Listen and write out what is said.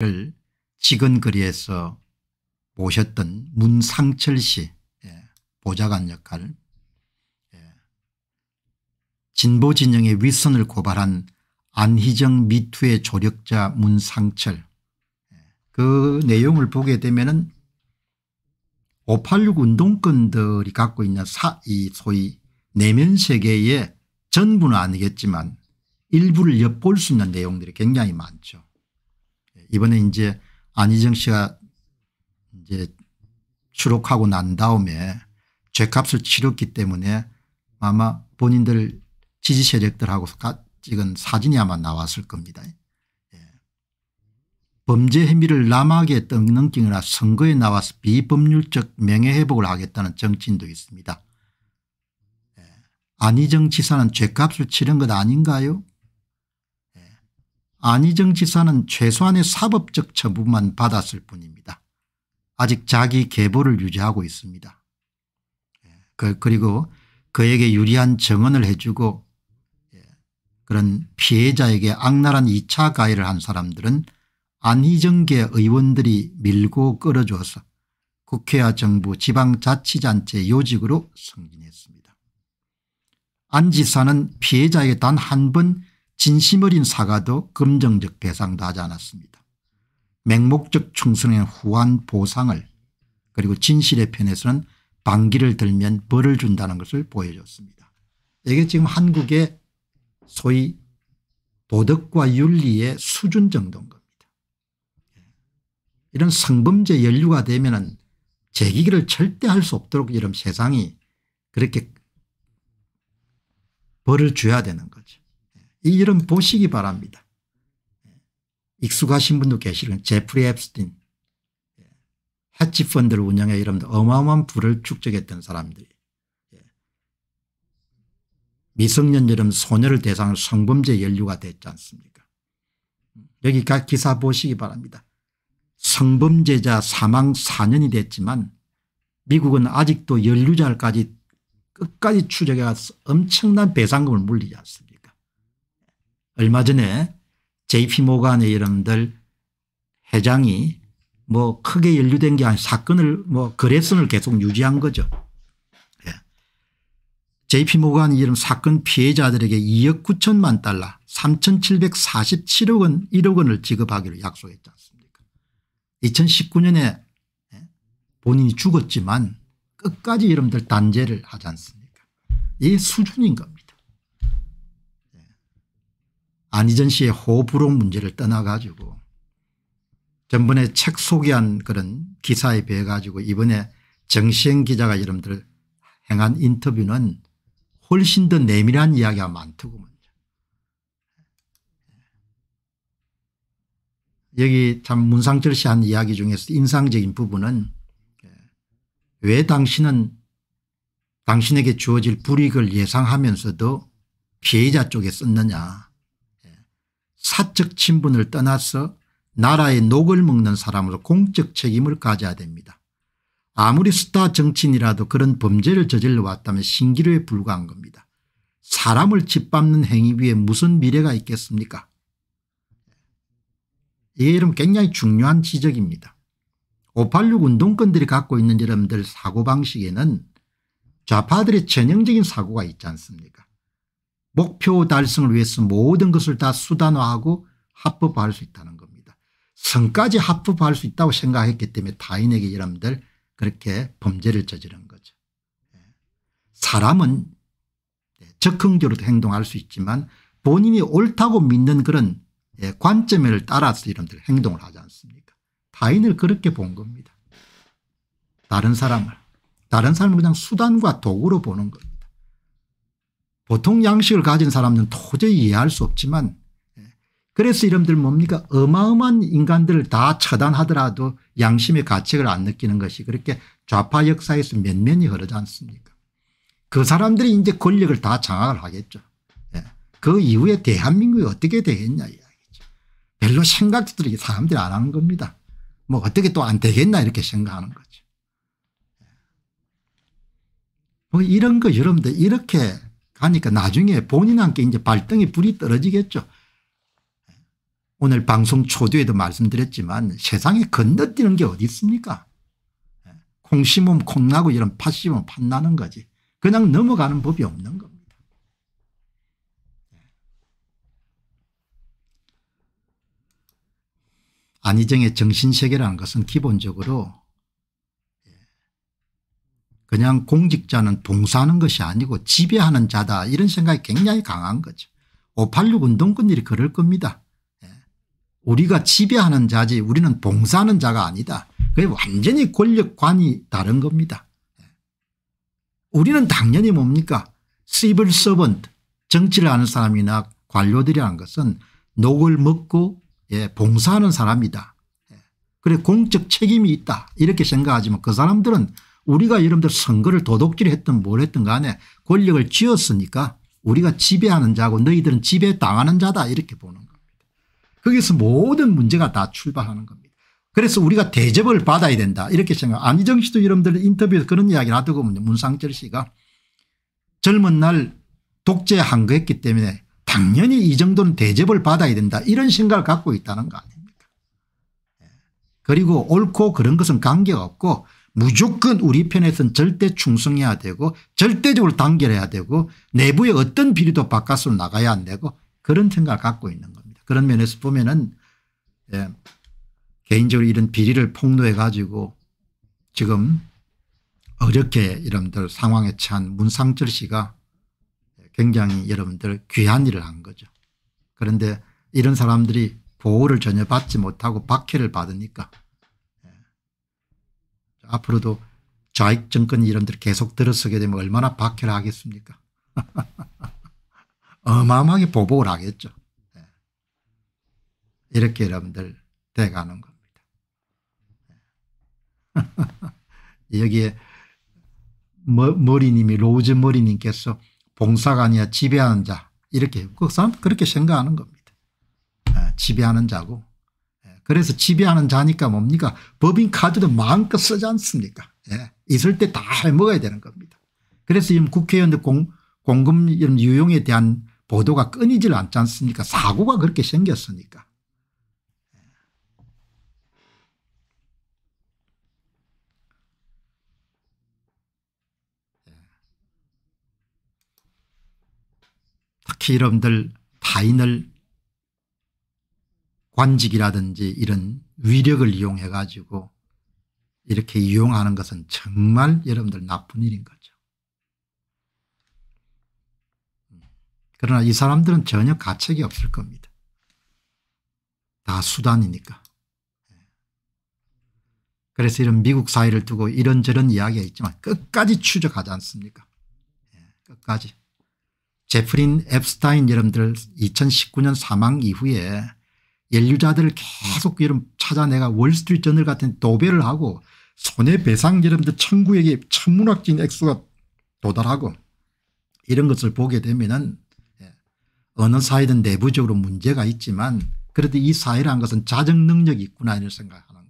를 지근거리에서 모셨던 문상철 씨 예, 보좌관 역할 예, 진보 진영의 윗선을 고발한 안희정 미투의 조력자 문상철 예, 그 내용을 보게 되면 은586 운동권들이 갖고 있는 사, 이 소위 내면 세계의 전부는 아니겠지만 일부를 엿볼 수 있는 내용들이 굉장히 많죠. 이번에 이제 안희정 씨가 이제 추록하고 난 다음에 죄값을 치렀기 때문에 아마 본인들 지지 세력들하고 찍은 사진이 아마 나왔을 겁니다. 예. 범죄 혐의를 남에게 떠넘기거나 선거에 나와서 비법률적 명예회복을 하겠다는 정치인도 있습니다. 예. 안희정 지사는 죄값을 치른 것 아닌가요 안희정 지사는 최소한의 사법적 처분만 받았을 뿐입니다. 아직 자기 계보를 유지하고 있습니다. 예, 그, 그리고 그에게 유리한 증언을 해주고 예, 그런 피해자에게 악랄한 2차 가해를 한 사람들은 안희정계 의원들이 밀고 끌어줘서 국회와 정부 지방자치단체 요직으로 승진했습니다. 안 지사는 피해자에게 단한번 진심 어린 사과도 금정적 대상도 하지 않았습니다. 맹목적 충성의 후한 보상을 그리고 진실의 편에서는 반기를 들면 벌을 준다는 것을 보여줬습니다. 이게 지금 한국의 소위 도덕과 윤리의 수준 정도인 겁니다. 예. 이런 성범죄 연류가 되면 제기기를 절대 할 수 없도록 이런 세상이 그렇게 벌을 줘야 되는 거죠. 이 이름 보시기 바랍니다. 익숙하신 분도 계시는 제프리 앱스틴 해치펀드를 운영해 이런 어마어마한 부를 축적했던 사람들이 미성년 여름 소녀를 대상으로 성범죄 연루가 됐지 않습니까 여기 기사 보시기 바랍니다. 성범죄자 사망 4년이 됐지만 미국은 아직도 연루자까지 끝까지 추적해서 엄청난 배상금을 물리지 않습니다. 얼마 전에 JP모간의 여러분들 회장이 뭐 크게 연루된 게 아니라 사건을 뭐 거래선을 계속 유지한 거죠. 예. JP모간이 이름 사건 피해자들에게 2억 9천만 달러 3,747억 원 1억 원을 지급하기로 약속했지 않습니까 2019년에 예, 본인이 죽었지만 끝까지 여러분들 단죄를 하지 않습니까 이 수준인 겁니다. 안희전 씨의 호불호 문제를 떠나가지고 전번에 책 소개한 그런 기사에 비해 가지고 이번에 정시행 기자가 여러분들 행한 인터뷰는 훨씬 더 내밀한 이야기가 많더구먼요. 여기 참 문상철 씨한 이야기 중에서 인상적인 부분은 왜 당신은 당신에게 주어질 불이익을 예상하면서도 피해자 쪽에 썼느냐 사적 친분을 떠나서 나라의 녹을 먹는 사람으로 공적 책임을 가져야 됩니다. 아무리 스타 정치인이라도 그런 범죄를 저질러 왔다면 신기루에 불과한 겁니다. 사람을 짓밟는 행위 위에 무슨 미래가 있겠습니까 이게 이름 굉장히 중요한 지적입니다. 586 운동권들이 갖고 있는 여러분들 사고방식에는 좌파들의 전형적인 사고가 있지 않습니까 목표 달성을 위해서 모든 것을 다 수단화하고 합법화할 수 있다는 겁니다. 성까지 합법화할 수 있다고 생각했기 때문에 타인에게 여러분들 그렇게 범죄를 저지른 거죠. 예. 사람은 예, 적흥적으로도 행동할 수 있지만 본인이 옳다고 믿는 그런 예, 관점을 따라서 여러분들 행동을 하지 않습니까 타인을 그렇게 본 겁니다. 다른 사람을 다른 사람을 그냥 수단과 도구로 보는 것. 보통 양식을 가진 사람은 도저히 이해할 수 없지만 예. 그래서 이름들 뭡니까 어마어마한 인간들을 다 처단하더라도 양심의 가책을 안 느끼는 것이 그렇게 좌파 역사에서 면면이 흐르지 않습니까 그 사람들이 이제 권력을 다 장악을 하겠죠 예. 그 이후에 대한민국이 어떻게 되겠냐 이야기죠 별로 생각들이 사람들이 안 하는 겁니다 뭐 어떻게 또 안 되겠나 이렇게 생각하는 거죠 예. 뭐 이런 거 여러분들 이렇게 가니까 나중에 본인한테 이제 발등에 불이 떨어지겠죠. 오늘 방송 초두에도 말씀드렸지만 세상에 건너뛰는 게 어디 있습니까? 콩 심으면 콩 나고 이런 팥 심으면 팥 나는 거지. 그냥 넘어가는 법이 없는 겁니다. 안희정의 정신세계라는 것은 기본적으로 그냥 공직자는 봉사하는 것이 아니고 지배하는 자다 이런 생각이 굉장히 강한 거죠. 586 운동권들이 그럴 겁니다. 예. 우리가 지배하는 자지 우리는 봉사하는 자가 아니다. 그게 완전히 권력관이 다른 겁니다. 예. 우리는 당연히 뭡니까 civil servant 정치를 하는 사람이나 관료들이라는 것은 녹을 먹고 예, 봉사하는 사람이다. 예. 그래 공적 책임이 있다 이렇게 생각하지만 그 사람들은 우리가 여러분들 선거를 도둑질 했든 뭘 했든 간에 권력을 쥐었으니까 우리가 지배하는 자고 너희들은 지배당하는 자다 이렇게 보는 겁니다. 거기서 모든 문제가 다 출발하는 겁니다. 그래서 우리가 대접을 받아야 된다 이렇게 생각 안희정 씨도 여러분들 인터뷰에서 그런 이야기를 하더군요. 문상철 씨가 젊은 날 독재 한거했기 때문에 당연히 이 정도는 대접을 받아야 된다 이런 생각을 갖고 있다는 거 아닙니까 예. 그리고 옳고 그런 것은 관계없고 가 무조건 우리 편에선 절대 충성해야 되고 절대적으로 단결해야 되고 내부의 어떤 비리도 바깥으로 나가야 안 되고 그런 생각을 갖고 있는 겁니다. 그런 면에서 보면은 예, 개인적으로 이런 비리를 폭로해 가지고 지금 어렵게 여러분들 상황에 처한 문상철 씨가 굉장히 여러분들 귀한 일을 한 거죠. 그런데 이런 사람들이 보호를 전혀 받지 못하고 박해를 받으니까 앞으로도 좌익 정권 이름들 계속 들어서게 되면 얼마나 박해를 하겠습니까 어마어마하게 보복을 하겠죠. 네. 이렇게 여러분들 돼가는 겁니다. 네. 여기에 머, 머리님이 로즈 머리님께서 봉사가 아니라 지배하는 자 이렇게 그 사람 그렇게 생각하는 겁니다. 네. 지배하는 자고 그래서 지배하는 자니까 뭡니까 법인 카드도 마음껏 쓰지 않습니까 예. 있을 때 다 해먹어야 되는 겁니다. 그래서 지금 국회의원들 공, 공금 이런 유용에 대한 보도가 끊이질 않지 않습니까 사고가 그렇게 생겼으니까. 예. 예. 특히 여러분들 타인을 관직이라든지 이런 위력을 이용해 가지고 이렇게 이용하는 것은 정말 여러분들 나쁜 일인 거죠. 그러나 이 사람들은 전혀 가책이 없을 겁니다. 다 수단이니까. 그래서 이런 미국 사회를 두고 이런저런 이야기가 있지만 끝까지 추적하지 않습니까? 예, 끝까지. 제프린 앱스타인 여러분들 2019년 사망 이후에 연류자들을 계속 이런 찾아내가 월스트리트 저널 같은 도배를 하고 손해배상 여러분들 천국에게 천문학적인 액수가 도달하고 이런 것을 보게 되면은 예, 어느 사회든 내부적으로 문제가 있지만 그래도 이 사회라는 것은 자정 능력이 있구나 이런 생각하는